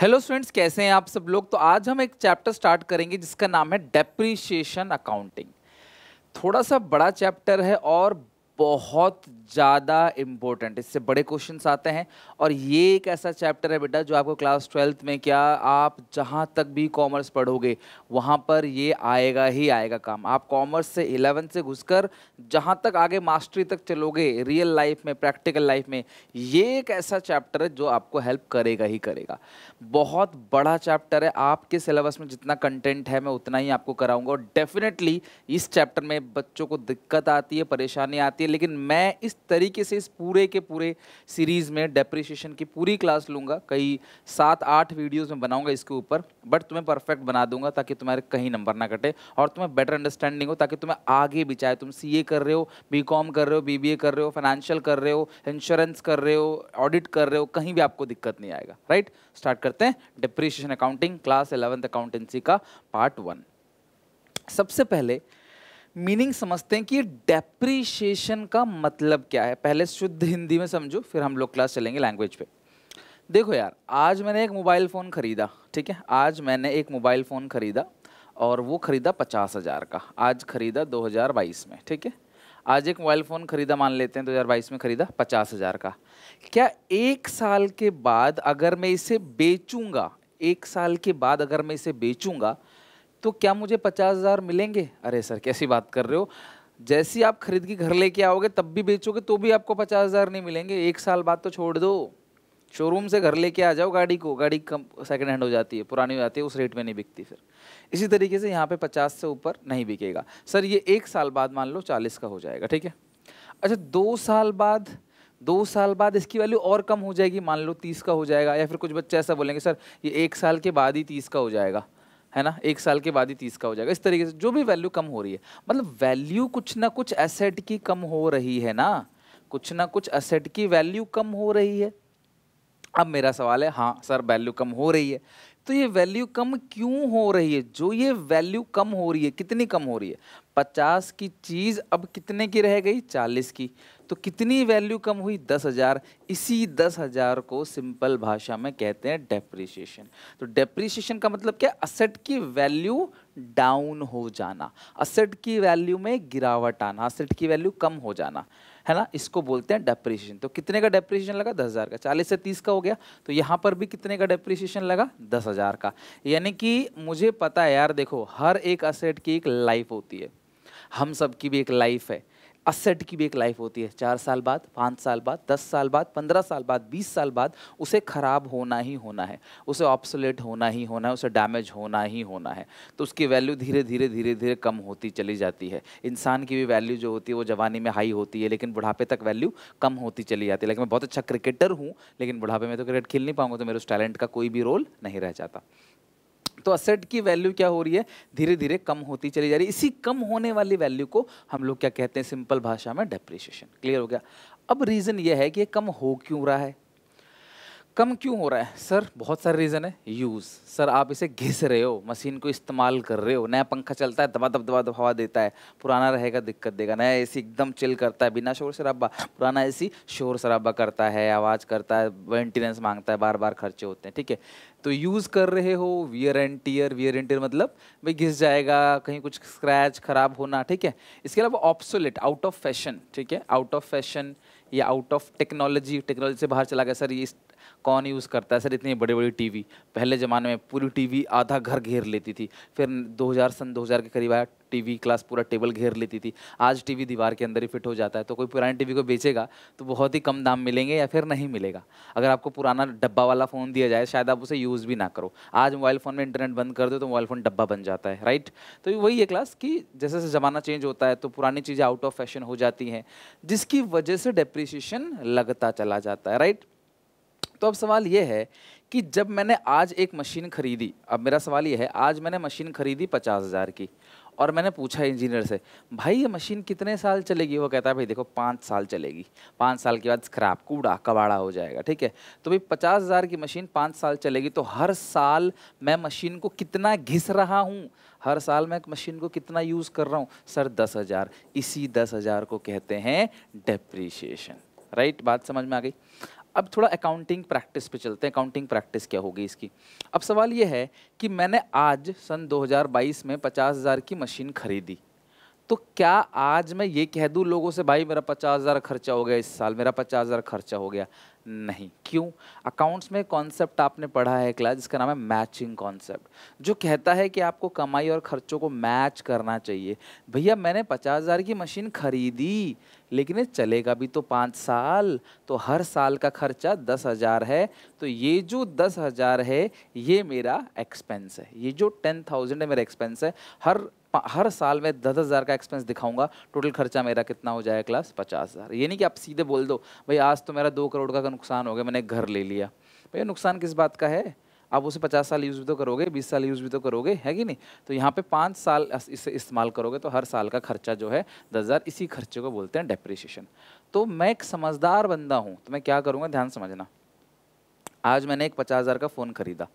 hello students कैसे हैं आप सब लोग तो आज हम एक चैप्टर स्टार्ट करेंगे जिसका नाम है डेप्रीशिएशन अकाउंटिंग थोड़ा सा बड़ा चैप्टर है और बहुत ज़्यादा इम्पोर्टेंट इससे बड़े क्वेश्चंस आते हैं और ये एक ऐसा चैप्टर है बेटा जो आपको क्लास ट्वेल्थ में क्या आप जहाँ तक भी कॉमर्स पढ़ोगे वहाँ पर ये आएगा ही आएगा काम आप कॉमर्स से इलेवन से घुसकर जहाँ तक आगे मास्टरी तक चलोगे रियल लाइफ में प्रैक्टिकल लाइफ में ये एक ऐसा चैप्टर है जो आपको हेल्प करेगा ही करेगा बहुत बड़ा चैप्टर है आपके सिलेबस में जितना कंटेंट है मैं उतना ही आपको कराऊँगा और डेफिनेटली इस चैप्टर में बच्चों को दिक्कत आती है परेशानी आती है लेकिन मैं इस तरीके से इस पूरे के पूरे सीरीज़ में डेप्रिसिएशन की पूरी क्लास लूँगा कई सात आठ वीडियोज़ में बनाऊँगा इसके ऊपर बट तुम्हें परफेक्ट बना दूंगा ताकि तुम्हारे कहीं नंबर ना कटे और तुम्हें बेटर अंडरस्टैंडिंग हो ताकि तुम्हें आगे भी चाहे तुम सी कर रहे हो बी कर रहे हो बी कर रहे हो फाइनेंशियल कर रहे हो इंश्योरेंस कर रहे हो ऑडिट कर रहे हो कहीं भी आपको दिक्कत नहीं आएगा राइट स्टार्ट करते हैं depreciation accounting class eleventh accountancy का पार्ट वन सबसे पहले मीनिंग समझते हैं कि डेप्रीशिएशन का मतलब क्या है पहले शुद्ध हिंदी में समझो फिर हम लोग क्लास चलेंगे लैंग्वेज पे देखो यार आज मैंने एक मोबाइल फ़ोन ख़रीदा ठीक है आज मैंने एक मोबाइल फ़ोन ख़रीदा और वो ख़रीदा पचास हज़ार का आज ख़रीदा दो हज़ार बाईस में ठीक है आज एक मोबाइल फ़ोन ख़रीदा मान लेते हैं दो हज़ार बाईस में ख़रीदा पचास हज़ार का क्या एक साल के बाद अगर मैं इसे बेचूँगा एक साल के बाद अगर मैं इसे बेचूँगा तो क्या मुझे पचास हज़ार मिलेंगे अरे सर कैसी बात कर रहे हो जैसी आप खरीद के घर लेके आओगे तब भी बेचोगे तो भी आपको पचास हज़ार नहीं मिलेंगे एक साल बाद तो छोड़ दो शोरूम से घर लेके आ जाओ गाड़ी को गाड़ी कम सेकेंड हैंड हो जाती है पुरानी हो जाती है उस रेट में नहीं बिकती फिर इसी तरीके से यहाँ पे पचास से ऊपर नहीं बिकेगा सर ये एक साल बाद मान लो चालीस का हो जाएगा ठीक है अच्छा दो साल बाद दो साल बाद इसकी वैल्यू और कम हो जाएगी मान लो तीस का हो जाएगा या फिर कुछ बच्चे ऐसा बोलेंगे सर ये एक साल के बाद ही तीस का हो जाएगा है ना एक साल के बाद ही तीस का हो जाएगा इस तरीके से जो भी वैल्यू कम हो रही है मतलब वैल्यू कुछ ना कुछ एसेट की कम हो रही है ना कुछ ना कुछ एसेट की वैल्यू कम हो रही है अब मेरा सवाल है हाँ सर वैल्यू कम हो रही है तो ये वैल्यू कम क्यों हो रही है जो ये वैल्यू कम हो रही है कितनी कम हो रही है पचास की चीज़ अब कितने की रह गई चालीस की तो कितनी वैल्यू कम हुई दस हज़ार इसी दस हज़ार को सिंपल भाषा में कहते हैं डेप्रिसिएशन तो डेप्रिसिएशन का मतलब क्या असेट की वैल्यू डाउन हो जाना असेट की वैल्यू में गिरावट आना असेट की वैल्यू कम हो जाना है ना इसको बोलते हैं डेप्रिसिएशन तो कितने का डेप्रिशिएशन लगा दस हज़ार का चालीस से तीस का हो गया तो यहाँ पर भी कितने का डेप्रिसिएशन लगा दस हज़ार का यानी कि मुझे पता है यार देखो हर एक असेट की एक लाइफ होती है हम सब की भी एक लाइफ है असेट की भी एक लाइफ होती है चार साल बाद पाँच साल बाद दस साल बाद पंद्रह साल बाद बीस साल बाद उसे ख़राब होना ही होना है उसे ऑप्सोलेट होना ही होना है उसे डैमेज होना ही होना है तो उसकी वैल्यू धीरे धीरे धीरे धीरे कम होती चली जाती है इंसान की भी वैल्यू जो होती है वो जवानी में हाई होती है लेकिन बुढ़ापे तक वैल्यू कम होती चली जाती है लेकिन मैं बहुत अच्छा क्रिकेटर हूँ लेकिन बुढ़ापे में तो क्रिकेट खेल नहीं पाऊँगा तो मेरे उस टैलेंट का कोई भी रोल नहीं रह जाता तो असेट की वैल्यू क्या हो रही है धीरे धीरे कम होती चली जा रही है इसी कम होने वाली वैल्यू को हम लोग क्या कहते हैं सिंपल भाषा में डेप्रिशिएशन क्लियर हो गया अब रीज़न यह है कि ये कम हो क्यों रहा है कम क्यों हो रहा है सर बहुत सारे रीज़न है यूज़ सर आप इसे घिस रहे हो मशीन को इस्तेमाल कर रहे हो नया पंखा चलता है दबा दब दबा दब हवा देता है पुराना रहेगा दिक्कत देगा नया एसी एकदम चिल करता है बिना शोर शराबा पुराना एसी शोर शराबा करता है आवाज़ करता है मेंटेनेंस मांगता है बार बार खर्चे होते हैं ठीक है तो यूज़ कर रहे हो wear and tear wear and tear मतलब भाई घिस जाएगा कहीं कुछ स्क्रैच ख़राब होना ठीक है इसके अलावा ऑप्सोलेट आउट ऑफ फैशन ठीक है आउट ऑफ फैशन या आउट ऑफ टेक्नोलॉजी टेक्नोलॉजी से बाहर चला गया सर ये कौन यूज़ करता है सर इतनी बड़ी बड़ी टीवी पहले ज़माने में पूरी टीवी आधा घर घेर लेती थी फिर 2000 सन 2000 के करीब आया टीवी क्लास पूरा टेबल घेर लेती थी आज टीवी दीवार के अंदर ही फिट हो जाता है तो कोई पुराने टीवी को बेचेगा तो बहुत ही कम दाम मिलेंगे या फिर नहीं मिलेगा अगर आपको पुराना डब्बा वाला फ़ोन दिया जाए शायद आप उसे यूज़ भी ना करो आज मोबाइल फ़ोन में इंटरनेट बंद कर दो तो मोबाइल फ़ोन डब्बा बन जाता है राइट तो वही है क्लास कि जैसे जैसे ज़माना चेंज होता है तो पुरानी चीज़ें आउट ऑफ फैशन हो जाती हैं जिसकी वजह से डेप्रिसिएशन लगता चला जाता है राइट तो अब सवाल ये है कि जब मैंने आज एक मशीन खरीदी अब मेरा सवाल ये है आज मैंने मशीन खरीदी पचास हज़ार की और मैंने पूछा इंजीनियर से भाई ये मशीन कितने साल चलेगी वो कहता है भाई देखो पाँच साल चलेगी पाँच साल के बाद स्क्रैप कूड़ा कबाड़ा हो जाएगा ठीक है तो भाई पचास हज़ार की मशीन पाँच साल चलेगी तो हर साल मैं मशीन को कितना घिस रहा हूँ हर साल मैं मशीन को कितना यूज़ कर रहा हूँ सर दस हज़ार इसी दस हज़ार को कहते हैं डेप्रीशिएशन राइट बात समझ में आ गई अब थोड़ा अकाउंटिंग प्रैक्टिस पे चलते हैं अकाउंटिंग प्रैक्टिस क्या होगी इसकी अब सवाल ये है कि मैंने आज सन 2022 में पचास हज़ार की मशीन खरीदी तो क्या आज मैं ये कह दूँ लोगों से भाई मेरा पचास हज़ार खर्चा हो गया इस साल मेरा पचास हज़ार खर्चा हो गया नहीं क्यों अकाउंट्स में कॉन्सेप्ट आपने पढ़ा है क्लास जिसका नाम है मैचिंग कॉन्सेप्ट जो कहता है कि आपको कमाई और खर्चों को मैच करना चाहिए भैया मैंने पचास हज़ार की मशीन खरीदी लेकिन ये चलेगा भी तो पाँच साल तो हर साल का खर्चा दस हज़ार है तो ये जो दस हज़ार है ये मेरा एक्सपेंस है ये जो टेन थाउजेंड है मेरा एक्सपेंस है हर हर साल मैं दस हज़ार का एक्सपेंस दिखाऊंगा टोटल खर्चा मेरा कितना हो जाएगा क्लास पचास हज़ार ये नहीं कि आप सीधे बोल दो भाई आज तो मेरा दो करोड़ का नुकसान हो गया मैंने घर ले लिया भैया नुकसान किस बात का है आप उसे पचास साल यूज़ भी तो करोगे बीस साल यूज़ भी तो करोगे है कि नहीं तो यहाँ पे पाँच साल इसे इस्तेमाल करोगे तो हर साल का खर्चा जो है दस हज़ार इसी खर्चे को बोलते हैं डेप्रिसिएशन तो मैं एक समझदार बंदा हूँ तो मैं क्या करूँगा ध्यान समझना आज मैंने एक पचास हज़ार का फ़ोन ख़रीदा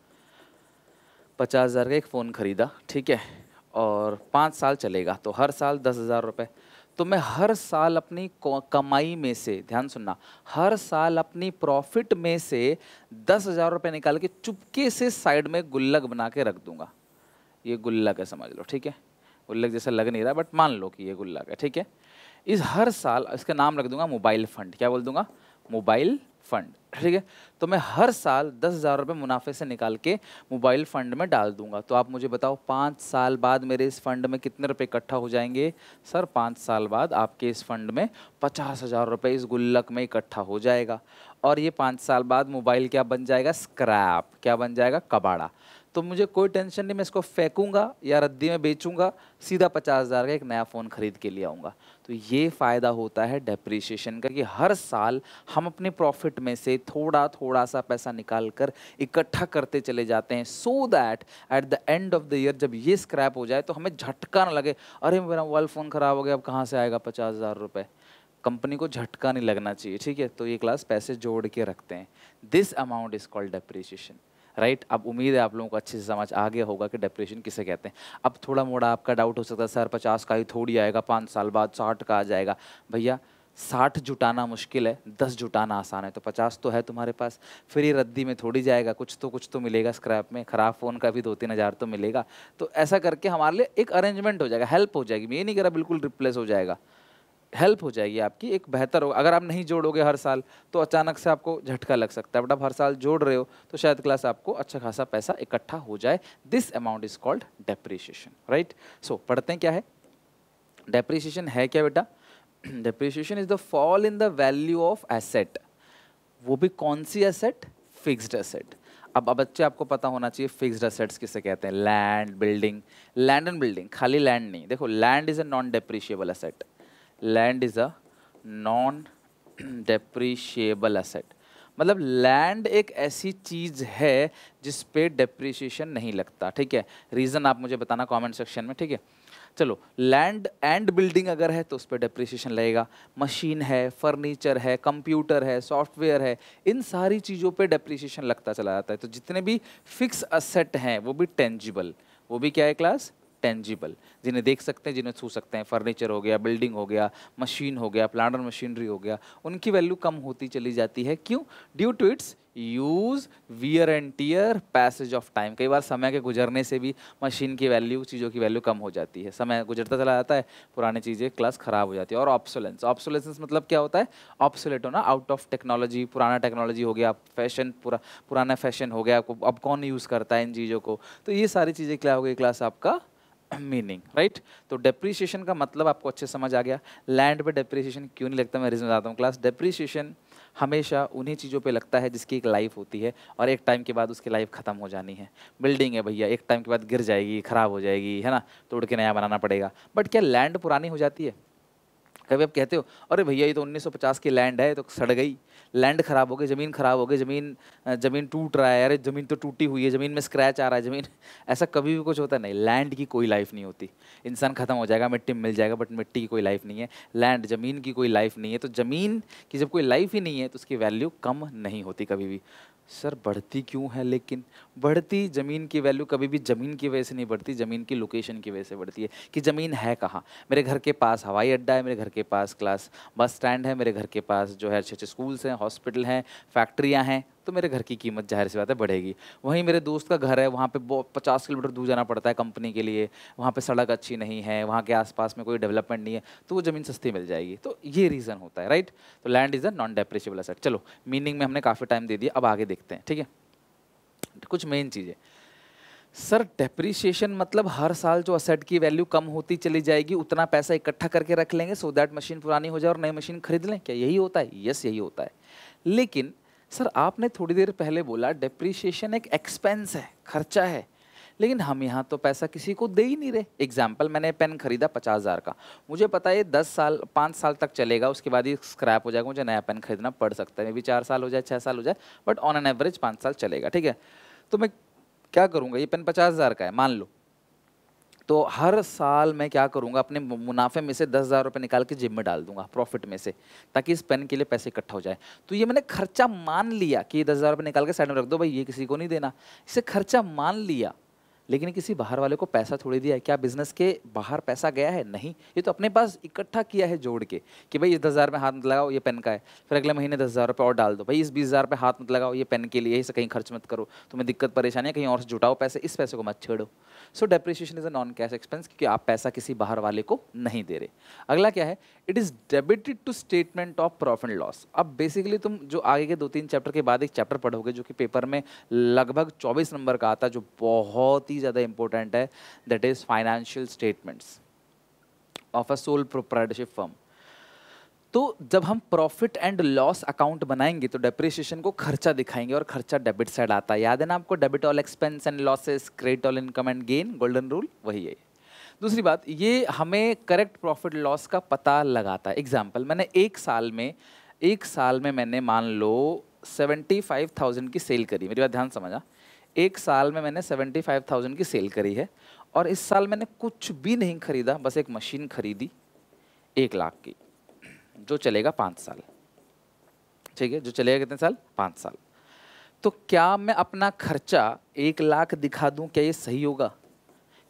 पचास हज़ार का एक फ़ोन ख़रीदा ठीक है और पाँच साल चलेगा तो हर साल दस हज़ार रुपये तो मैं हर साल अपनी कमाई में से ध्यान सुनना हर साल अपनी प्रॉफिट में से दस हज़ार रुपये निकाल के चुपके से साइड में गुल्लक बना के रख दूंगा ये गुल्लक है समझ लो ठीक है गुल्लक जैसा लग नहीं रहा बट मान लो कि ये गुल्लक है ठीक है इस हर साल इसका नाम रख दूंगा मोबाइल फंड क्या बोल दूंगा मोबाइल फंड ठीक है तो मैं हर साल दस हज़ार रुपये मुनाफे से निकाल के मोबाइल फ़ंड में डाल दूंगा तो आप मुझे बताओ पाँच साल बाद मेरे इस फंड में कितने रुपए इकट्ठा हो जाएंगे सर पाँच साल बाद आपके इस फंड में पचास हज़ार रुपये इस गुल्लक में इकट्ठा हो जाएगा और ये पाँच साल बाद मोबाइल क्या बन जाएगा स्क्रैप क्या बन जाएगा कबाड़ा तो मुझे कोई टेंशन नहीं मैं इसको फेंकूंगा या रद्दी में बेचूंगा सीधा पचास हज़ार का एक नया फ़ोन खरीद के ले आऊँगा तो ये फ़ायदा होता है डेप्रीशिएशन का कि हर साल हम अपने प्रॉफिट में से थोड़ा थोड़ा सा पैसा निकाल कर इकट्ठा करते चले जाते हैं so that at the end of the year जब ये स्क्रैप हो जाए तो हमें झटका ना लगे अरे मेरा मोबाइल फ़ोन ख़राब हो गया अब कहाँ से आएगा पचास हज़ार रुपये कंपनी को झटका नहीं लगना चाहिए ठीक है तो ये क्लास पैसे जोड़ के रखते हैं this amount is called depreciation right अब उम्मीद है आप लोगों को अच्छे से समझ आ गया होगा कि डिप्रेशन किसे कहते हैं अब थोड़ा मोड़ा आपका डाउट हो सकता है सर पचास का ही थोड़ी आएगा पाँच साल बाद साठ का आ जाएगा भैया साठ जुटाना मुश्किल है दस जुटाना आसान है तो पचास तो है तुम्हारे पास फिर ही रद्दी में थोड़ी जाएगा कुछ तो कुछ तो मिलेगा स्क्रैप में ख़राब फ़ोन का भी दो तीन हज़ार तो मिलेगा तो ऐसा करके हमारे लिए एक अरेंजमेंट हो जाएगा हेल्प हो जाएगी मैं ये नहीं कह रहा बिल्कुल रिप्लेस हो जाएगा हेल्प हो जाएगी आपकी एक बेहतर होगा अगर आप नहीं जोड़ोगे हर साल तो अचानक से आपको झटका लग सकता है बट आप हर साल जोड़ रहे हो तो शायद क्लास आपको अच्छा खासा पैसा इकट्ठा हो जाए this amount is called depreciation right so पढ़ते हैं क्या है डेप्रिसिएशन है क्या बेटा depreciation is the fall in the value of asset वो भी कौन सी एसेट फिक्स्ड एसेट अब अब बच्चे आपको पता होना चाहिए फिक्स्ड असेट्स किसे कहते हैं land building land and building खाली लैंड नहीं देखो land is a non depreciable asset land is a non depreciable asset मतलब लैंड एक ऐसी चीज़ है जिस पे डेप्रिसिएशन नहीं लगता ठीक है रीज़न आप मुझे बताना कमेंट सेक्शन में ठीक है चलो लैंड एंड बिल्डिंग अगर है तो उस पर डेप्रिसिएशन लगेगा मशीन है फर्नीचर है कंप्यूटर है सॉफ्टवेयर है इन सारी चीज़ों पे डेप्रिसिएशन लगता चला जाता है तो जितने भी फिक्स असेट हैं वो भी टेंजिबल वो भी क्या है क्लास टेंजिबल जिन्हें देख सकते हैं जिन्हें छू सकते हैं फर्नीचर हो गया बिल्डिंग हो गया मशीन हो गया प्लान मशीनरी हो गया उनकी वैल्यू कम होती चली जाती है क्यों due to its use wear and tear passage of time कई बार समय के गुजरने से भी मशीन की वैल्यू चीज़ों की वैल्यू कम हो जाती है समय गुजरता चला जाता है पुरानी चीज़ें क्लास ख़राब हो जाती है और ऑप्सोलेंस ऑप्सोलेंस मतलब क्या होता है ऑप्सोलेट होना आउट ऑफ टेक्नोलॉजी पुराना टेक्नोलॉजी हो गया फैशन पुरा पुराना फैशन हो गया अब कौन यूज़ करता है इन चीज़ों को तो ये सारी चीज़ें क्या हो गई क्लास आपका मीनिंग राइट तो डेप्रिसिएशन का मतलब आपको अच्छे समझ आ गया लैंड पे डेप्रिसिएशन क्यों नहीं लगता मैं रीज़न बताता हूँ क्लास डेप्रिसिएशन हमेशा उन्हीं चीज़ों पे लगता है जिसकी एक लाइफ होती है और एक टाइम के बाद उसकी लाइफ ख़त्म हो जानी है बिल्डिंग है भैया एक टाइम के बाद गिर जाएगी ख़राब हो जाएगी है ना तोड़ के नया बनाना पड़ेगा बट क्या लैंड पुरानी हो जाती है कभी आप कहते हो अरे भैया ये तो 1950 की लैंड है तो सड़ गई लैंड खराब हो गई ज़मीन खराब हो गई ज़मीन ज़मीन टूट रहा है अरे ज़मीन तो टूटी हुई है ज़मीन में स्क्रैच आ रहा है ज़मीन ऐसा कभी भी कुछ होता नहीं लैंड की कोई लाइफ नहीं होती इंसान ख़त्म हो जाएगा मिट्टी में मिल जाएगा बट मिट्टी की कोई लाइफ नहीं है लैंड ज़मीन की कोई लाइफ नहीं है तो ज़मीन की जब कोई लाइफ ही नहीं है तो उसकी वैल्यू कम नहीं होती कभी भी सर बढ़ती क्यों है लेकिन बढ़ती ज़मीन की वैल्यू कभी भी ज़मीन की वजह से नहीं बढ़ती ज़मीन की लोकेशन की वजह से बढ़ती है कि ज़मीन है कहाँ मेरे घर के पास हवाई अड्डा है मेरे घर के पास क्लास बस स्टैंड है मेरे घर के पास जो है अच्छे अच्छे स्कूल्स हैं हॉस्पिटल हैं फैक्ट्रियाँ हैं तो मेरे घर की कीमत जाहिर सी बात है बढ़ेगी वहीं मेरे दोस्त का घर है वहाँ पे पचास किलोमीटर दूर जाना पड़ता है कंपनी के लिए वहाँ पे सड़क अच्छी नहीं है वहाँ के आसपास में कोई डेवलपमेंट नहीं है तो वो ज़मीन सस्ती मिल जाएगी तो ये रीज़न होता है राइट तो land is a non depreciable asset चलो मीनिंग में हमने काफ़ी टाइम दे दिया अब आगे देखते हैं ठीक है कुछ मेन चीज़ें सर डेप्रिसिएशन मतलब हर साल जो असेट की वैल्यू कम होती चली जाएगी उतना पैसा इकट्ठा करके रख लेंगे सो दैट मशीन पुरानी हो जाए और नई मशीन खरीद लें क्या यही होता है यस यही होता है लेकिन सर आपने थोड़ी देर पहले बोला डिप्रिशिएशन एक एक्सपेंस है खर्चा है लेकिन हम यहाँ तो पैसा किसी को दे ही नहीं रहे एग्जाम्पल मैंने पेन खरीदा पचास हज़ार का मुझे पता है दस साल पाँच साल तक चलेगा उसके बाद ही स्क्रैप हो जाएगा मुझे नया पेन खरीदना पड़ सकता है मे भी चार साल हो जाए छः साल हो जाए बट ऑन एन एवरेज पाँच साल चलेगा ठीक है तो मैं क्या करूँगा ये पेन पचास हज़ार का है मान लो तो हर साल मैं क्या करूँगा अपने मुनाफे में से दस हज़ार रुपये निकाल के जिम में डाल दूंगा प्रॉफिट में से ताकि इस पेन के लिए पैसे इकट्ठा हो जाए तो ये मैंने खर्चा मान लिया कि ये दस हज़ार रुपये निकाल के साइड में रख दो भाई ये किसी को नहीं देना इसे खर्चा मान लिया लेकिन किसी बाहर वाले को पैसा थोड़ी दिया है क्या बिजनेस के बाहर पैसा गया है नहीं ये तो अपने पास इकट्ठा किया है जोड़ के कि भाई इस दस हज़ार में हाथ मत लगाओ ये पेन का है फिर अगले महीने दस हज़ार रुपये और डाल दो भाई इस बीस हज़ार पर हाथ मत लगाओ ये पेन के लिए इसे कहीं खर्च मत करो तुम्हें दिक्कत परेशानी है कहीं और से जुटाओ पैसे इस पैसे को मत छेड़ो so depreciation is a non cash expense क्योंकि आप पैसा किसी बाहर वाले को नहीं दे रहे अगला क्या है it is debited to statement of profit loss अब बेसिकली तुम जो आगे के दो तीन चैप्टर के बाद एक चैप्टर पढ़ोगे जो कि पेपर में लगभग चौबीस नंबर का आता है जो बहुत ही ज़्यादा इंपॉर्टेंट है that is financial statements of a sole proprietorship firm तो जब हम प्रॉफिट एंड लॉस अकाउंट बनाएंगे तो डेप्रिसिएशन को खर्चा दिखाएंगे और खर्चा डेबिट साइड आता है याद है ना आपको debit all expense and losses credit all income and gain golden rule वही है दूसरी बात ये हमें करेक्ट प्रॉफिट लॉस का पता लगाता है एग्जाम्पल मैंने एक साल में एक साल में मैंने मान लो सेवेंटी फाइव थाउजेंड की सेल करी मेरी बात ध्यान समझा एक साल में मैंने सेवेंटी फाइव थाउजेंड की सेल करी है और इस साल मैंने कुछ भी नहीं खरीदा बस एक मशीन खरीदी एक लाख की जो चलेगा पाँच साल ठीक है जो चलेगा कितने साल पाँच साल तो क्या मैं अपना खर्चा एक लाख दिखा दूं क्या ये सही होगा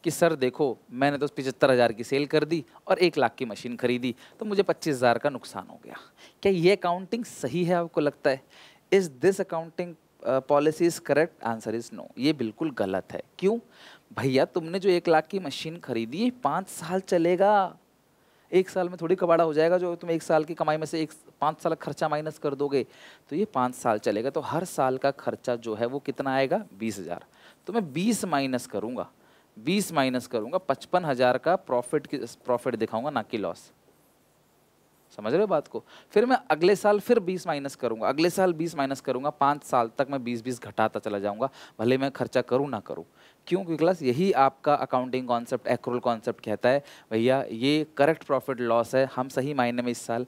कि सर देखो मैंने तो पिचहत्तर हज़ार की सेल कर दी और एक लाख की मशीन खरीदी तो मुझे पच्चीस हज़ार का नुकसान हो गया क्या ये अकाउंटिंग सही है आपको लगता है is this accounting policy is correct answer is no ये बिल्कुल गलत है क्यों भैया तुमने जो एक लाख की मशीन खरीदी पाँच साल चलेगा एक साल में थोड़ी कबाड़ा हो जाएगा जो तुम एक साल की कमाई में से एक पाँच साल खर्चा माइनस कर दोगे तो ये पाँच साल चलेगा तो हर साल का खर्चा जो है वो कितना आएगा बीस हज़ार तो मैं बीस माइनस करूँगा बीस माइनस करूँगा पचपन हज़ार का प्रॉफिट प्रॉफिट दिखाऊँगा ना कि लॉस समझ रहे हो बात को फिर मैं अगले साल फिर 20 माइनस करूंगा अगले साल 20 माइनस करूंगा पाँच साल तक मैं 20-20 घटाता चला जाऊंगा भले मैं खर्चा करूँ ना करूँ क्यों क्योंकि क्लास यही आपका अकाउंटिंग कॉन्सेप्ट एक्रोल कॉन्सेप्ट कहता है भैया ये करेक्ट प्रॉफिट लॉस है हम सही मायने में इस साल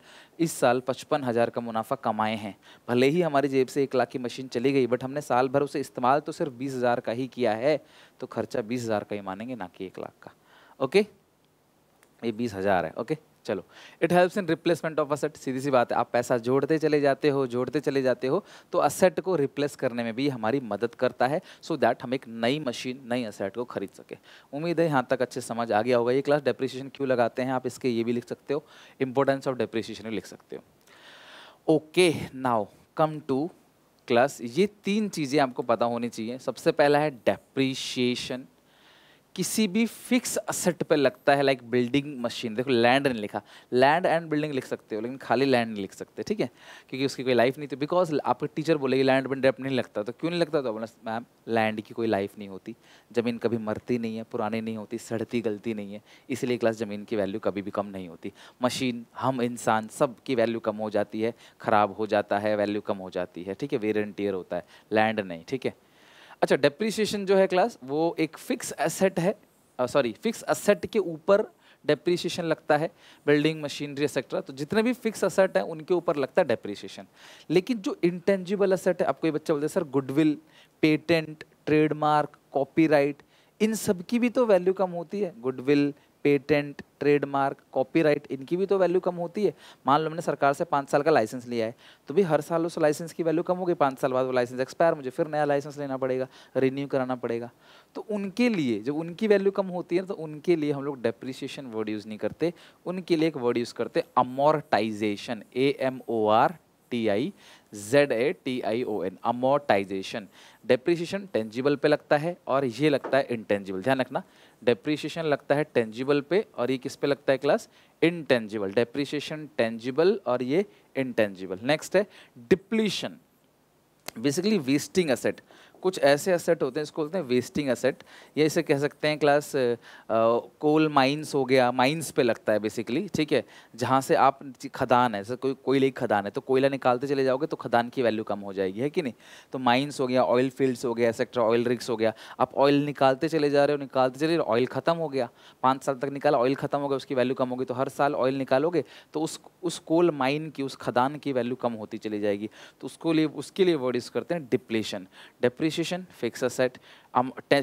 इस साल पचपन हज़ार का मुनाफा कमाए हैं भले ही हमारी जेब से एक लाख की मशीन चली गई बट हमने साल भर उसे इस्तेमाल तो सिर्फ बीस हज़ार का ही किया है तो खर्चा बीस हज़ार का ही मानेंगे ना कि एक लाख का ओके ये बीस हज़ार है ओके चलो it helps in replacement of asset सीधी सी बात है आप पैसा जोड़ते चले जाते हो जोड़ते चले जाते हो तो असेट को रिप्लेस करने में भी हमारी मदद करता है सो so दैट हम एक नई मशीन नई असेट को खरीद सके उम्मीद है यहाँ तक अच्छे समझ आ गया होगा ये क्लास डेप्रिसिएशन क्यों लगाते हैं आप इसके ये भी लिख सकते हो इंपॉर्टेंस ऑफ डेप्रिसिएशन लिख सकते हो okay now come to class ये तीन चीज़ें आपको पता होनी चाहिए सबसे पहला है डेप्रीशिएशन किसी भी फिक्स असेट पे लगता है लाइक बिल्डिंग मशीन देखो लैंड नहीं लिखा लैंड एंड बिल्डिंग लिख सकते हो लेकिन खाली लैंड नहीं लिख सकते ठीक है क्योंकि उसकी कोई लाइफ नहीं थी बिकॉज आपके टीचर बोलेगी लैंड बन डेप नहीं लगता तो क्यों नहीं लगता तो बोला मैम लैंड की कोई लाइफ नहीं होती ज़मीन कभी मरती नहीं है पुरानी नहीं होती सड़ती गलती नहीं है इसलिए क्लास ज़मीन की वैल्यू कभी भी कम नहीं होती मशीन हम इंसान सब की वैल्यू कम हो जाती है ख़राब हो जाता है वैल्यू कम हो जाती है ठीक है वेर एंड टीयर होता है लैंड नहीं ठीक है अच्छा डेप्रिसिएशन जो है क्लास वो एक फिक्स एसेट है सॉरी फिक्स असेट के ऊपर डेप्रिसिएशन लगता है बिल्डिंग मशीनरी एक्सेट्रा तो जितने भी फिक्स असेट हैं उनके ऊपर लगता है डेप्रिसिएशन लेकिन जो इंटेंजिबल असेट है आपको ये बच्चा बोलते हैं sir goodwill patent trademark copyright इन सब की भी तो वैल्यू कम होती है गुडविल पेटेंट ट्रेडमार्क कॉपीराइट इनकी भी तो वैल्यू कम होती है मान लो मैंने सरकार से पाँच साल का लाइसेंस लिया है तो भी हर साल उस लाइसेंस की वैल्यू कम होगी पाँच साल बाद वो लाइसेंस एक्सपायर मुझे फिर नया लाइसेंस लेना पड़ेगा रिन्यू कराना पड़ेगा तो उनके लिए जब उनकी वैल्यू कम होती है तो उनके लिए हम लोग डेप्रिसिएशन वर्ड यूज़ नहीं करते उनके लिए एक वर्ड यूज़ करते amortization A M O R T I Z A T I O N amortization depreciation tangible पे लगता है और ये लगता है इंटेंजिबल ध्यान रखना डेप्रीशिएशन लगता है टेंजिबल पे और ये किस पे लगता है क्लास इनटेंजिबल डेप्रीशिएशन टेंजिबल और ये इनटेंजिबल नेक्स्ट है डिप्लीशन बेसिकली वेस्टिंग असेट कुछ ऐसे असेट होते हैं इसको बोलते हैं वेस्टिंग असेट या इसे कह सकते हैं क्लास कोल माइंस हो गया माइंस पे लगता है बेसिकली ठीक है जहाँ से आप खदान है जैसे कोई कोयले की खदान है तो कोयला निकालते चले जाओगे तो खदान की वैल्यू कम हो जाएगी है कि नहीं तो माइंस हो गया ऑयल फील्ड्स हो गया एक्सेट्रा ऑयल रिक्स हो गया आप ऑयल निकालते चले जा रहे हो निकालते चले ऑयल ख़त्म हो गया पाँच साल तक निकाला ऑयल ख़त्म हो गया उसकी वैल्यू कम होगी तो हर साल ऑयल निकालोगे तो उस उस कोल माइन की उस खदान की वैल्यू कम होती चली जाएगी तो उसको लिए उसके लिए वर्ड यूज़ करते हैं depletion depression depreciation fix asset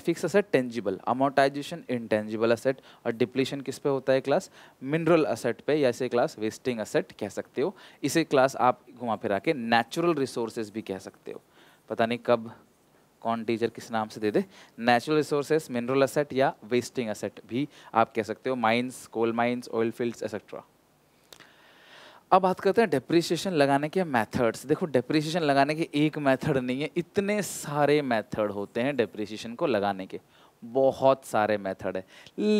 fix asset tangible amortization intangible asset और डिप्लीशन किस पे होता है क्लास मिनरल असेट पे या इसे क्लास वेस्टिंग असेट कह सकते हो इसे क्लास आप घुमा फिरा के नेचुरल रिसोर्सेज भी कह सकते हो पता नहीं कब कौन टीचर किस नाम से दे दे नेचुरल रिसोर्सेज मिनरल असेट या वेस्टिंग असेट भी आप कह सकते हो mines coal mines oil fields etcetera अब बात करते हैं डेप्रिसिएशन लगाने के मेथड्स देखो डेप्रिसिएशन लगाने के एक मेथड नहीं है इतने सारे मेथड होते हैं डेप्रिसिएशन को लगाने के बहुत सारे मेथड है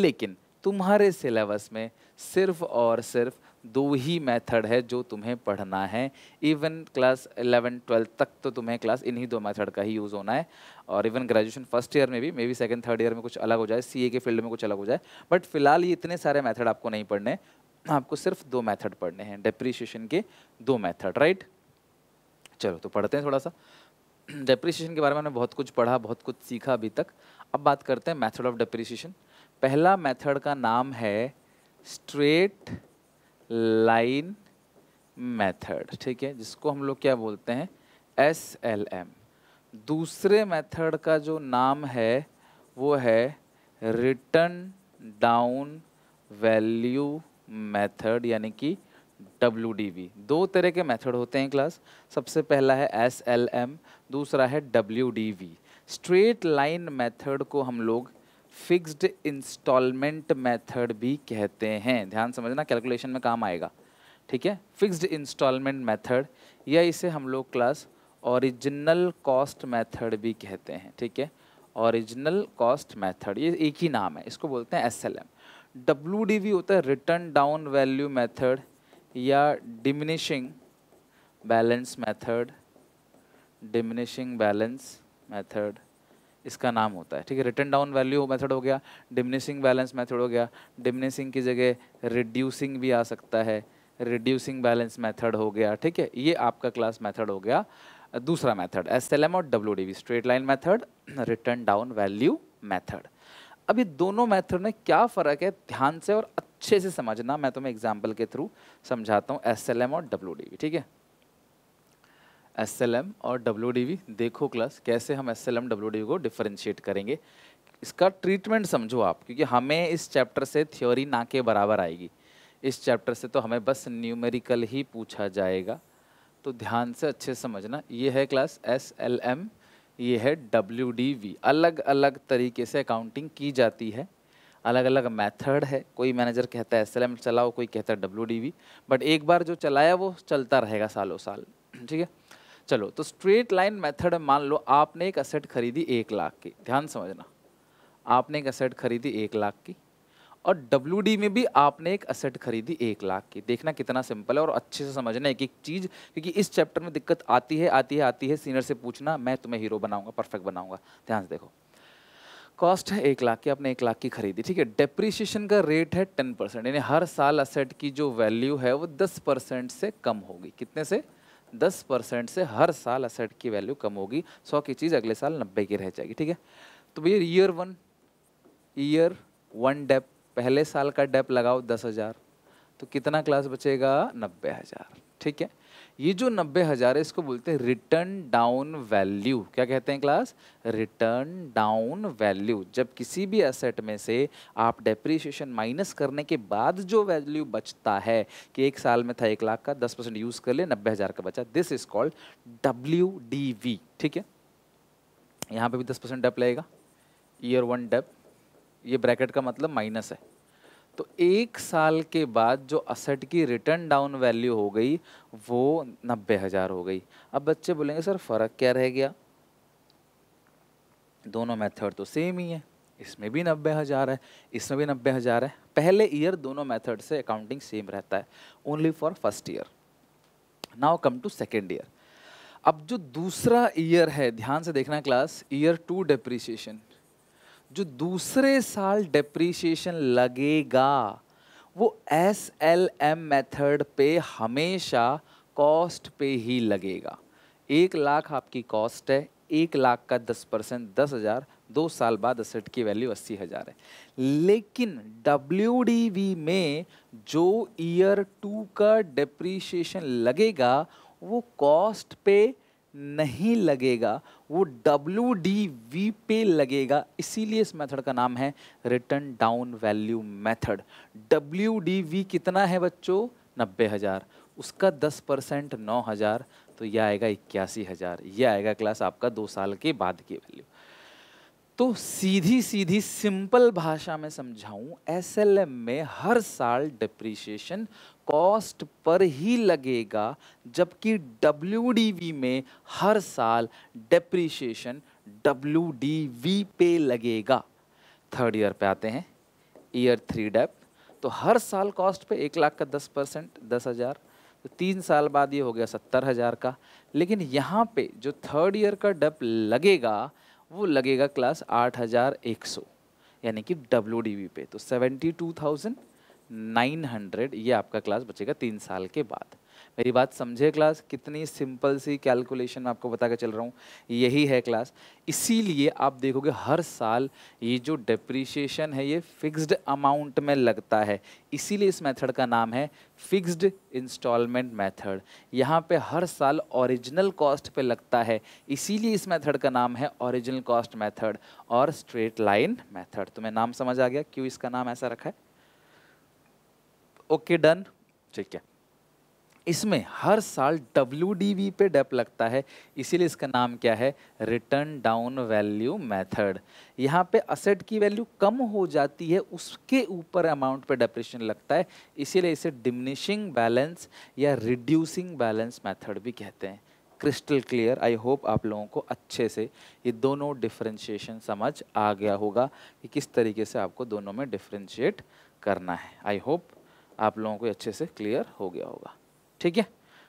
लेकिन तुम्हारे सिलेबस में सिर्फ और सिर्फ दो ही मेथड है जो तुम्हें पढ़ना है इवन क्लास एलेवन ट्वेल्थ तक तो तुम्हें क्लास इन्हीं दो मेथड का ही यूज़ होना है और इवन ग्रेजुएशन फर्स्ट ईयर में भी maybe second third year में कुछ अलग हो जाए सीए के फील्ड में कुछ अलग हो जाए बट फिलहाल ये इतने सारे मेथड आपको नहीं पढ़ने आपको सिर्फ दो मेथड पढ़ने हैं डेप्रीशिएशन के दो मेथड राइट चलो तो पढ़ते हैं थोड़ा सा डेप्रिसिएशन के बारे में हमने बहुत कुछ पढ़ा बहुत कुछ सीखा अभी तक अब बात करते हैं मेथड ऑफ डेप्रिसिएशन पहला मेथड का नाम है स्ट्रेट लाइन मेथड ठीक है जिसको हम लोग क्या बोलते हैं एस एल एम दूसरे मेथड का जो नाम है वो है रिटर्न डाउन वैल्यू मेथड यानी कि डब्ल्यू दो तरह के मेथड होते हैं क्लास सबसे पहला है एस एल एम दूसरा है डब्ल्यू स्ट्रेट लाइन मेथड को हम लोग फिक्स्ड इंस्टॉलमेंट मेथड भी कहते हैं ध्यान समझना कैलकुलेशन में काम आएगा ठीक है फिक्स्ड इंस्टॉलमेंट मेथड या इसे हम लोग क्लास ओरिजिनल कॉस्ट मेथड भी कहते हैं ठीक है ओरिजिनल कॉस्ट मेथड ये एक ही नाम है इसको बोलते हैं एस एल एम डब्ल्यू होता है रिटर्न डाउन वैल्यू मेथड या diminishing balance method diminishing balance method इसका नाम होता है ठीक है रिटर्न डाउन वैल्यू मेथड हो गया डिमिनिशिंग बैलेंस मेथड हो गया डिमिनिशिंग की जगह रिड्यूसिंग भी आ सकता है रिड्यूसिंग बैलेंस मेथड हो गया ठीक है ये आपका क्लास मेथड हो गया दूसरा मेथड एस एल एम और W D V straight line method written down value method अब ये दोनों मेथड में क्या फ़र्क है ध्यान से और अच्छे से समझना मैं तुम्हें एग्जाम्पल के थ्रू समझाता हूँ एस और डब्ल्यू ठीक है एस और डब्ल्यू देखो क्लास कैसे हम एस एल एम डब्ल्यू को डिफ्रेंशिएट करेंगे इसका ट्रीटमेंट समझो आप क्योंकि हमें इस चैप्टर से थ्योरी ना के बराबर आएगी इस चैप्टर से तो हमें बस न्यूमेरिकल ही पूछा जाएगा तो ध्यान से अच्छे समझना ये है क्लास एस एल एम ये है डब्ल्यू अलग अलग तरीके से अकाउंटिंग की जाती है अलग अलग मेथड है कोई मैनेजर कहता है एस चलाओ कोई कहता है डब्ल्यू बट एक बार जो चलाया वो चलता रहेगा सालों साल ठीक है चलो तो स्ट्रेट लाइन मेथड मान लो आपने एक असेट खरीदी एक लाख की ध्यान समझना आपने एक असेट खरीदी एक लाख की और डब्ल्यू में भी आपने एक असेट खरीदी एक लाख की देखना कितना सिंपल है और अच्छे से समझना एक एक चीज़ क्योंकि इस चैप्टर में दिक्कत आती है आती है आती है सीनियर से पूछना मैं तुम्हें हीरो बनाऊंगा परफेक्ट बनाऊंगा ध्यान से देखो कॉस्ट है एक लाख की आपने एक लाख की खरीदी ठीक है डेप्रिसिएशन का रेट है टेन परसेंट यानी हर साल असेट की जो वैल्यू है वो दस परसेंट से कम होगी कितने से दस परसेंट से हर साल असेट की वैल्यू कम होगी सौ की चीज़ अगले साल नब्बे की रह जाएगी ठीक है तो भैया year one year one dep पहले साल का डेप लगाओ दस हज़ार तो कितना क्लास बचेगा नब्बे हज़ार ठीक है ये जो नब्बे हज़ार है इसको बोलते हैं रिटर्न डाउन वैल्यू क्या कहते हैं क्लास रिटर्न डाउन वैल्यू जब किसी भी एसेट में से आप डेप्रिसिएशन माइनस करने के बाद जो वैल्यू बचता है कि एक साल में था एक लाख का दस परसेंट यूज़ कर ले नब्बे हज़ार का बचा this is called W D V ठीक है यहां पर भी दस परसेंट डेप लगेगा ईयर वन डेप ये ब्रैकेट का मतलब माइनस है तो एक साल के बाद जो असट की रिटर्न डाउन वैल्यू हो गई वो नब्बे हज़ार हो गई अब बच्चे बोलेंगे सर फ़र्क क्या रह गया दोनों मेथड तो सेम ही है इसमें भी नब्बे हज़ार है इसमें भी नब्बे हज़ार है पहले ईयर दोनों मेथड से अकाउंटिंग सेम रहता है only for first year now come to second year अब जो दूसरा ईयर है ध्यान से देखना क्लास ईयर टू डिप्रिसिएशन जो दूसरे साल डेप्रीशिएशन लगेगा वो एस एल एम मेथड पे हमेशा कॉस्ट पे ही लगेगा एक लाख आपकी कॉस्ट है एक लाख का दस परसेंट दस हज़ार दो साल बाद असेट की वैल्यू अस्सी हज़ार है लेकिन डब्ल्यू डी वी में जो ईयर टू का डेप्रीशिएशन लगेगा वो कॉस्ट पे नहीं लगेगा वो डब्ल्यू डी वी पे लगेगा इसीलिए इस मेथड का नाम है written down value method W D V कितना है बच्चों नब्बे हज़ार उसका दस परसेंट नौ हज़ार तो यह आएगा इक्यासी हज़ार यह आएगा क्लास आपका दो साल के बाद की वैल्यू तो सीधी सीधी सिंपल भाषा में समझाऊं एसएलएम में हर साल डिप्रीशिएशन कॉस्ट पर ही लगेगा जबकि डब्ल्यू में हर साल डिप्रीशिएशन डब्ल्यू पे लगेगा थर्ड ईयर पे आते हैं ईयर थ्री डेप तो हर साल कॉस्ट पे एक लाख का दस परसेंट दस हज़ार तो तीन साल बाद ये हो गया सत्तर हज़ार का लेकिन यहाँ पे जो थर्ड ईयर का डेप लगेगा वो लगेगा क्लास आठ हज़ार एक सौ यानी कि डब्ल्यू डी पे तो seventy two thousand nine hundred ये आपका क्लास बचेगा तीन साल के बाद मेरी बात समझे क्लास कितनी सिंपल सी कैलकुलेशन आपको बता के चल रहा हूँ यही है क्लास इसीलिए आप देखोगे हर साल ये जो डिप्रिशिएशन है ये फिक्स्ड अमाउंट में लगता है इसीलिए इस मेथड का नाम है फिक्स्ड इंस्टॉलमेंट मेथड यहाँ पे हर साल ओरिजिनल कॉस्ट पे लगता है इसीलिए इस मेथड का नाम है ओरिजिनल कॉस्ट मेथड और स्ट्रेट लाइन मेथड तुम्हें नाम समझ आ गया क्यों इसका नाम ऐसा रखा है ओके डन ठीक है इसमें हर साल डब्ल्यू पे डेप लगता है इसीलिए इसका नाम क्या है रिटर्न डाउन वैल्यू मेथड यहाँ पे असेट की वैल्यू कम हो जाती है उसके ऊपर अमाउंट पे डेप्रेशन लगता है इसीलिए इसे डिमिनिशिंग बैलेंस या रिड्यूसिंग बैलेंस मेथड भी कहते हैं क्रिस्टल क्लियर आई होप आप लोगों को अच्छे से ये दोनों डिफ्रेंशिएशन समझ आ गया होगा कि किस तरीके से आपको दोनों में डिफ्रेंशिएट करना है आई होप आप लोगों को अच्छे से क्लियर हो गया होगा ठीक है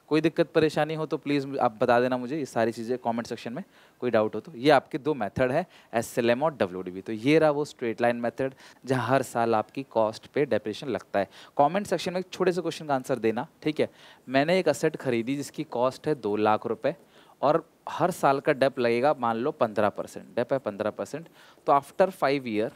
कोई दिक्कत परेशानी हो तो प्लीज़ आप बता देना मुझे ये सारी चीज़ें कमेंट सेक्शन में कोई डाउट हो तो ये आपके दो मेथड है एस एल एम और डब्ल्यू डी बी तो ये रहा वो स्ट्रेट लाइन मेथड जहाँ हर साल आपकी कॉस्ट पे डेप्रेशन लगता है कमेंट सेक्शन में एक छोटे से क्वेश्चन का आंसर देना ठीक है मैंने एक असेट खरीदी जिसकी कॉस्ट है दो लाख रुपये और हर साल का डेप लगेगा मान लो पंद्रह परसेंट डेप है पंद्रह परसेंट तो after five year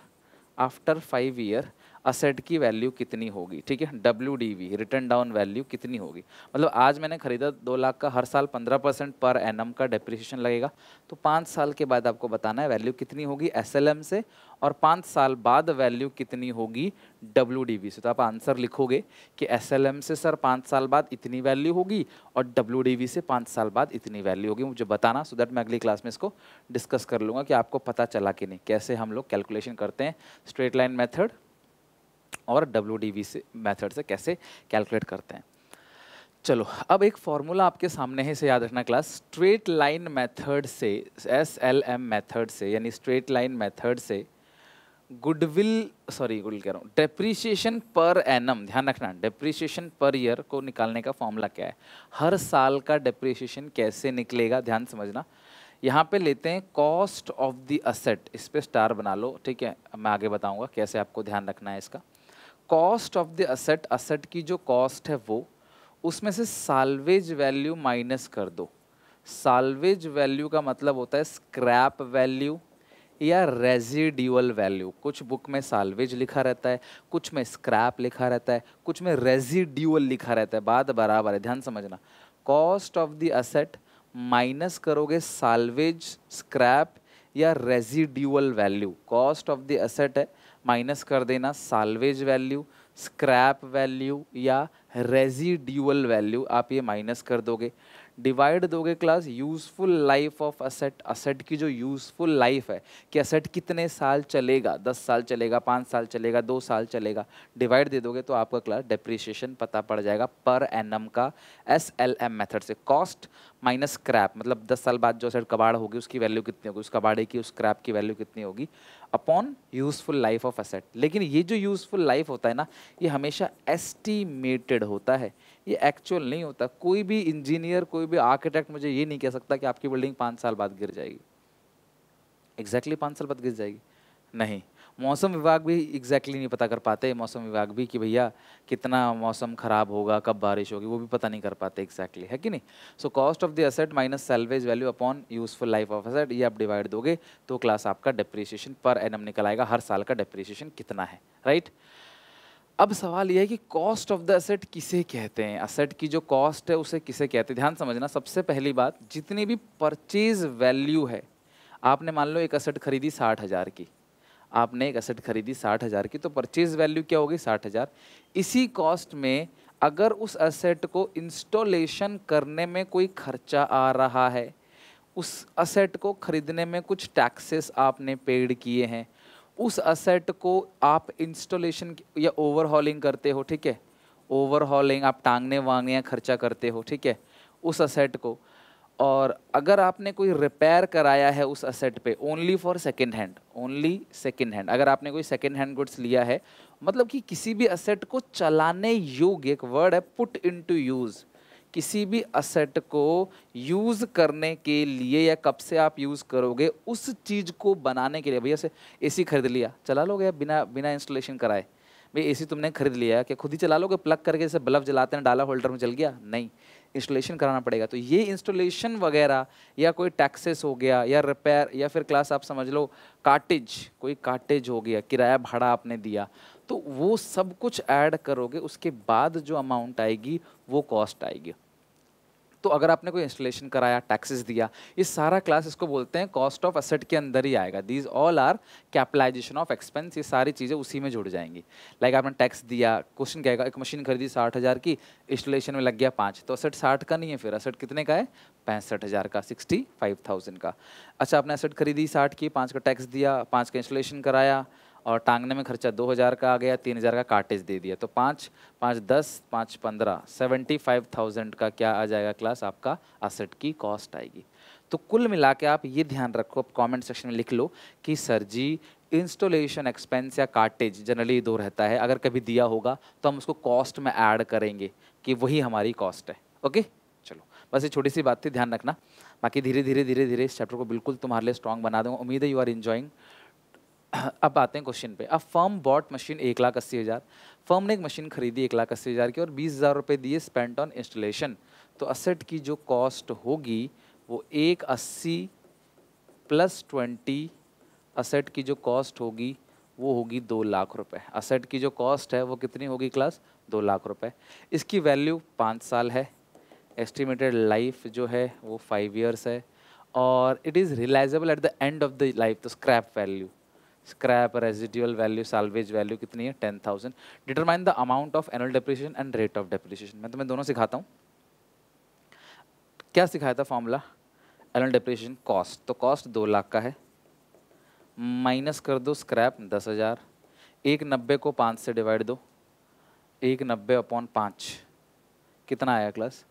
after five year asset की वैल्यू कितनी होगी ठीक है W D V written down value कितनी होगी मतलब आज मैंने खरीदा दो लाख का हर साल पंद्रह परसेंट पर एन का डिप्रिसिएशन लगेगा तो पाँच साल के बाद आपको बताना है वैल्यू कितनी होगी एस से और पाँच साल बाद वैल्यू कितनी होगी डब्ल्यू डी वी से तो आप आंसर लिखोगे कि एस से सर पाँच साल बाद इतनी वैल्यू होगी और डब्ल्यू डी वी से पाँच साल बाद इतनी वैल्यू होगी मुझे बताना सो दैट मैं अगली क्लास में इसको डिस्कस कर लूँगा कि आपको पता चला कि नहीं कैसे हम लोग कैलकुलेशन करते हैं स्ट्रेट लाइन मेथड और डब्ल्यू डी से मैथड से कैसे कैलकुलेट करते हैं चलो अब एक फॉर्मूला आपके सामने है इसे याद रखना क्लास स्ट्रेट लाइन मेथड से एस एल एम मैथड से यानी स्ट्रेट लाइन मेथड से गुडविल सॉरी गुडविल कह रहा हूँ डेप्रिसिएशन पर एनम ध्यान रखना डेप्रिसिएशन पर ईयर को निकालने का फॉर्मूला क्या है हर साल का डेप्रिसिएशन कैसे निकलेगा ध्यान समझना यहाँ पे लेते हैं कॉस्ट ऑफ द असेट इस पर स्टार बना लो ठीक है मैं आगे बताऊँगा कैसे आपको ध्यान रखना है इसका cost of the asset asset की जो कॉस्ट है वो उसमें से साल्वेज वैल्यू माइनस कर दो साल्वेज वैल्यू का मतलब होता है स्क्रैप वैल्यू या रेजिड्यूअल वैल्यू कुछ बुक में साल्वेज लिखा रहता है कुछ में स्क्रैप लिखा रहता है कुछ में रेजिड्यूअल लिखा रहता है बात बराबर है ध्यान समझना cost of the asset minus करोगे साल्वेज स्क्रैप या residual value cost of the asset है माइनस कर देना सालवेज वैल्यू स्क्रैप वैल्यू या रेजिड्यूअल वैल्यू आप ये माइनस कर दोगे डिवाइड दोगे class useful life of asset asset की जो यूज़फुल लाइफ है कि असेट कितने साल चलेगा दस साल चलेगा पाँच साल चलेगा दो साल चलेगा डिवाइड दे दोगे तो आपका क्लास डिप्रिशिएशन पता पड़ जाएगा पर एनम का एस एल एम मेथड से कॉस्ट माइनस स्क्रैप मतलब दस साल बाद जो असेट कबाड़ होगी उसकी वैल्यू कितनी होगी उस कबाड़े की उस स्क्रैप की वैल्यू कितनी होगी upon useful life of asset लेकिन ये जो यूज़फुल लाइफ होता है ना ये हमेशा एस्टीमेटेड होता है ये एक्चुअल नहीं होता कोई भी इंजीनियर कोई भी आर्किटेक्ट मुझे ये नहीं कह सकता कि आपकी बिल्डिंग पाँच साल बाद गिर जाएगी एग्जैक्टली exactly पाँच साल बाद गिर जाएगी नहीं मौसम विभाग भी एग्जैक्टली exactly नहीं पता कर पाते मौसम विभाग भी कि भैया कितना मौसम ख़राब होगा कब बारिश होगी वो भी पता नहीं कर पाते एग्जैक्टली exactly, है कि नहीं so cost of the asset minus salvage value upon useful life of asset ये आप डिवाइड दोगे तो क्लास आपका डिप्रिसिएशन पर एम निकल आएगा हर साल का डिप्रिसिएशन कितना है राइट अब सवाल यह है कि कॉस्ट ऑफ द असेट किसे कहते हैं असेट की जो कॉस्ट है उसे किसे कहते हैं ध्यान समझना सबसे पहली बात जितनी भी परचेज वैल्यू है आपने मान लो एक असेट खरीदी साठ हज़ार की आपने एक असेट खरीदी साठ हज़ार की तो परचेज वैल्यू क्या होगी साठ हज़ार इसी कॉस्ट में अगर उस असेट को इंस्टॉलेशन करने में कोई खर्चा आ रहा है उस असेट को ख़रीदने में कुछ टैक्सेस आपने पेड किए हैं उस असेट को आप इंस्टॉलेशन या ओवरहॉलिंग करते हो ठीक है ओवरहॉलिंग आप टांगने वांगने या खर्चा करते हो ठीक है उस असेट को और अगर आपने कोई रिपेयर कराया है उस असेट पे only for second hand only second hand अगर आपने कोई सेकेंड हैंड गुड्स लिया है मतलब कि किसी भी असेट को चलाने योग्य एक वर्ड है पुट इन टू यूज़ किसी भी असेट को यूज़ करने के लिए या कब से आप यूज़ करोगे उस चीज़ को बनाने के लिए भैया से एसी खरीद लिया चला लोगे बिना बिना इंस्टॉलेशन कराए भाई एसी तुमने खरीद लिया क्या खुद ही चला लोगे प्लग करके जैसे बल्ब जलाते हैं डाला होल्डर में जल गया नहीं इंस्टॉलेशन कराना पड़ेगा तो ये इंस्टॉलेशन वगैरह या कोई टैक्सेस हो गया या रिपेयर या फिर क्लास आप समझ लो काटेज कोई काटेज हो गया किराया भाड़ा आपने दिया तो वो सब कुछ ऐड करोगे उसके बाद जो अमाउंट आएगी वो कॉस्ट आएगी तो अगर आपने कोई इंस्टॉलेशन कराया टैक्सेस दिया ये सारा क्लास इसको बोलते हैं कॉस्ट ऑफ असेट के अंदर ही आएगा these all are capitalization of expense ये सारी चीज़ें उसी में जुड़ जाएंगी लाइक like आपने टैक्स दिया क्वेश्चन कहेगा एक मशीन खरीदी साठ हज़ार की इंस्टॉलेशन में लग गया पाँच तो असेट साठ का नहीं है फिर असेट कितने का है पैंसठ हज़ार का सिक्सटी फाइव थाउजेंड का अच्छा आपने असेट खरीदी साठ की पाँच का टैक्स दिया पाँच का इंस्टॉलेशन कराया और टांगने में खर्चा दो हज़ार का आ गया तीन हज़ार का कार्टेज दे दिया तो पाँच पाँच दस पाँच पंद्रह सेवेंटी फाइव थाउजेंड का क्या आ जाएगा क्लास आपका असेट की कॉस्ट आएगी तो कुल मिला के आप ये ध्यान रखो आप कॉमेंट सेक्शन में लिख लो कि सर जी इंस्टॉलेशन एक्सपेंस या कार्टेज जनरली दो रहता है अगर कभी दिया होगा तो हम उसको कॉस्ट में ऐड करेंगे कि वही हमारी कॉस्ट है ओके चलो बस ये छोटी सी बात थी ध्यान रखना बाकी धीरे धीरे धीरे धीरे इस चैप्टर को बिल्कुल तुम्हारे लिए स्ट्रॉन्ग बना दूंगा उम्मीद है यू आर इन्जॉइंग अब आते हैं क्वेश्चन पे अब फर्म बॉट मशीन एक लाख अस्सी हज़ार फर्म ने एक मशीन खरीदी एक लाख अस्सी हज़ार की और बीस हज़ार रुपये दिए स्पेंट ऑन इंस्टॉलेशन तो असेट की जो कॉस्ट होगी वो एक अस्सी प्लस ट्वेंटी असेट की जो कॉस्ट होगी वो होगी दो लाख रुपए असेट की जो कॉस्ट है वो कितनी होगी क्लास दो लाख रुपए इसकी वैल्यू पाँच साल है एस्टिमेटेड लाइफ जो है वो फाइव ईयर्स है और it is realizable at the end of the life the scrap value scrap residual value salvage value कितनी है ten thousand determine the amount of annual depreciation and rate of depreciation मैं तुम्हें दोनों सिखाता हूँ क्या सिखाया था फॉर्मूला एनुअल डेप्रिसिएशन कॉस्ट तो कॉस्ट दो लाख का है माइनस कर दो स्क्रैप दस हज़ार एक नब्बे को पाँच से डिवाइड दो एक नब्बे अपॉन पाँच कितना आया क्लास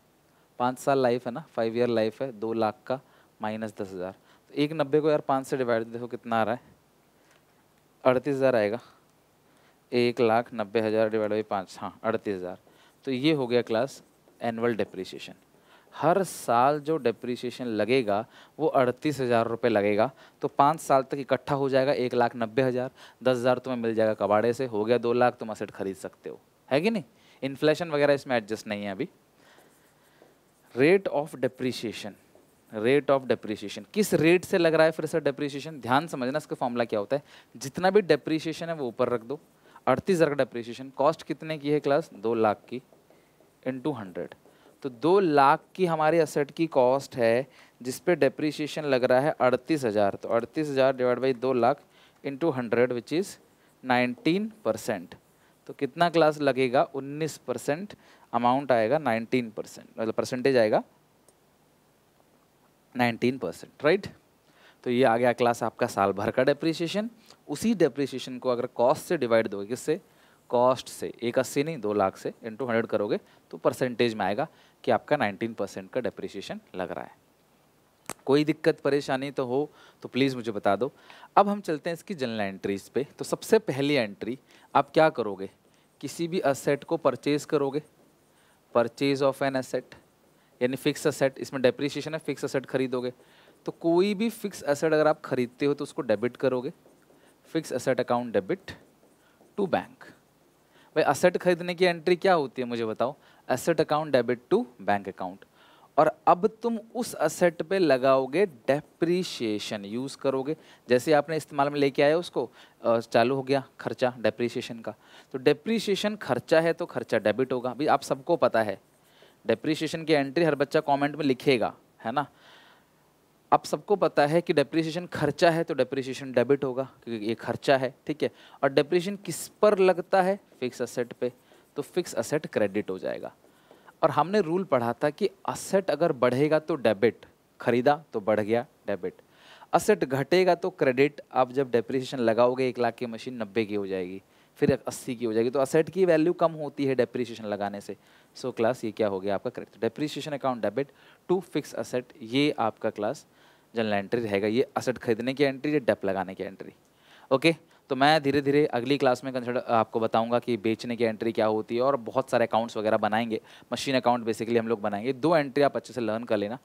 पाँच साल लाइफ है ना फाइव ईयर लाइफ है दो लाख का माइनस दस हज़ार तो एक नब्बे को यार पाँच से डिवाइड देखो कितना आ रहा है अड़तीस हज़ार आएगा एक लाख नब्बे हज़ार डिवाइड बाई पाँच हाँ अड़तीस हज़ार तो ये हो गया क्लास एनुअल डेप्रिसिएशन हर साल जो डेप्रिसिएशन लगेगा वो अड़तीस हज़ार रुपये लगेगा तो पाँच साल तक इकट्ठा हो जाएगा एक लाख नब्बे हज़ार दस हज़ार तुम्हें मिल जाएगा कबाड़े से हो गया दो लाख तुम असेट खरीद सकते हो है कि नहीं इन्फ्लेशन वगैरह इसमें एडजस्ट नहीं है अभी rate of depreciation rate of depreciation किस रेट से लग रहा है फिर सर डेप्रिसिएशन ध्यान समझना इसका फॉर्मूला क्या होता है जितना भी डेप्रिसिएशन है वो ऊपर रख दो अड़तीस हज़ार का डेप्रिसिएशन कॉस्ट कितने की है क्लास दो लाख की इंटू हंड्रेड तो दो लाख की हमारी असेट की कॉस्ट है जिस पे डेप्रिसिएशन लग रहा है अड़तीस हज़ार तो अड़तीस हज़ार डिवाइड बाई दो lakh into hundred which is nineteen percent तो कितना क्लास लगेगा उन्नीस परसेंट अमाउंट आएगा नाइनटीन परसेंट मतलब परसेंटेज आएगा नाइनटीन परसेंट राइट तो ये आ गया क्लास आपका साल भर का डेप्रिसिएशन उसी डेप्रिसिएशन को अगर कॉस्ट से डिवाइड दोगे किससे कॉस्ट से एक अस्सी नहीं दो लाख से इंटू हंड्रेड करोगे तो परसेंटेज में आएगा कि आपका नाइनटीन परसेंट का डेप्रिसिएशन लग रहा है कोई दिक्कत परेशानी तो हो तो प्लीज़ मुझे बता दो अब हम चलते हैं इसकी जनरल एंट्रीज पे तो सबसे पहली एंट्री आप क्या करोगे किसी भी असेट को परचेज करोगे परचेज ऑफ एन असेट यानी फिक्स असेट इसमें डेप्रिसिएशन है फिक्स असेट खरीदोगे तो कोई भी फिक्स असेट अगर आप खरीदते हो तो उसको डेबिट करोगे fix asset account debit to bank भाई असेट खरीदने की एंट्री क्या होती है मुझे बताओ asset account debit to bank account और अब तुम उस असेट पे लगाओगे डेप्रीशिएशन यूज़ करोगे जैसे आपने इस्तेमाल में लेके आया उसको चालू हो गया खर्चा डेप्रीशिएशन का तो डेप्रीशिएशन खर्चा है तो खर्चा डेबिट होगा भाई आप सबको पता है डेप्रिसिएशन की एंट्री हर बच्चा कमेंट में लिखेगा है ना अब सबको पता है कि डेप्रिसिएशन खर्चा है तो डेप्रिसिएशन डेबिट होगा क्योंकि ये खर्चा है ठीक है और डेप्रिसिएशन किस पर लगता है फिक्स असेट पे तो फिक्स असेट क्रेडिट हो जाएगा और हमने रूल पढ़ा था कि असेट अगर बढ़ेगा तो डेबिट खरीदा तो बढ़ गया डेबिट असेट घटेगा तो क्रेडिट आप जब डेप्रिसिएशन लगाओगे एक लाख की मशीन नब्बे की हो जाएगी फिर अस्सी की हो जाएगी तो असेट की वैल्यू कम होती है डेप्रिसिएशन लगाने से सो क्लास ये क्या हो गया आपका correct depreciation account debit to fix asset ये आपका क्लास जनरल एंट्री रहेगा ये असेट खरीदने की एंट्री या डेप लगाने की एंट्री ओके तो मैं धीरे धीरे अगली क्लास में कंसिडर आपको बताऊंगा कि बेचने की एंट्री क्या होती है और बहुत सारे अकाउंट्स वगैरह बनाएंगे मशीन अकाउंट बेसिकली हम लोग बनाएंगे दो एंट्री आप अच्छे से लर्न कर लेना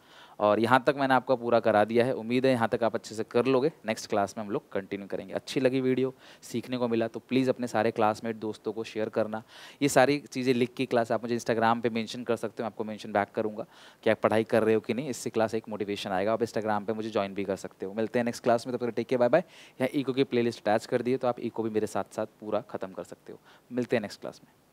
और यहाँ तक मैंने आपका पूरा करा दिया है उम्मीद है यहाँ तक आप अच्छे से कर लोगे नेक्स्ट क्लास में हम लोग कंटिन्यू करेंगे अच्छी लगी वीडियो सीखने को मिला तो प्लीज़ अपने सारे क्लासमेट दोस्तों को शेयर करना ये सारी चीज़ें लिख के क्लास आप मुझे इंस्टाग्राम पर मैंशन कर सकते हो आपको मैंशन बैक करूँगा कि आप पढ़ाई कर रहे हो कि नहीं इससे क्लास एक मोटिवेशन आएगा आप इंस्टाग्राम पर मुझे ज्वाइन भी कर सकते हो मिलते हैं नेक्स्ट क्लास में तो फिर टेक के बाय बाय या ईको की प्ले अटैच कर दिए तो आप ईको भी मेरे साथ साथ पूरा खत्म कर सकते हो मिलते हैं नेक्स्ट क्लास में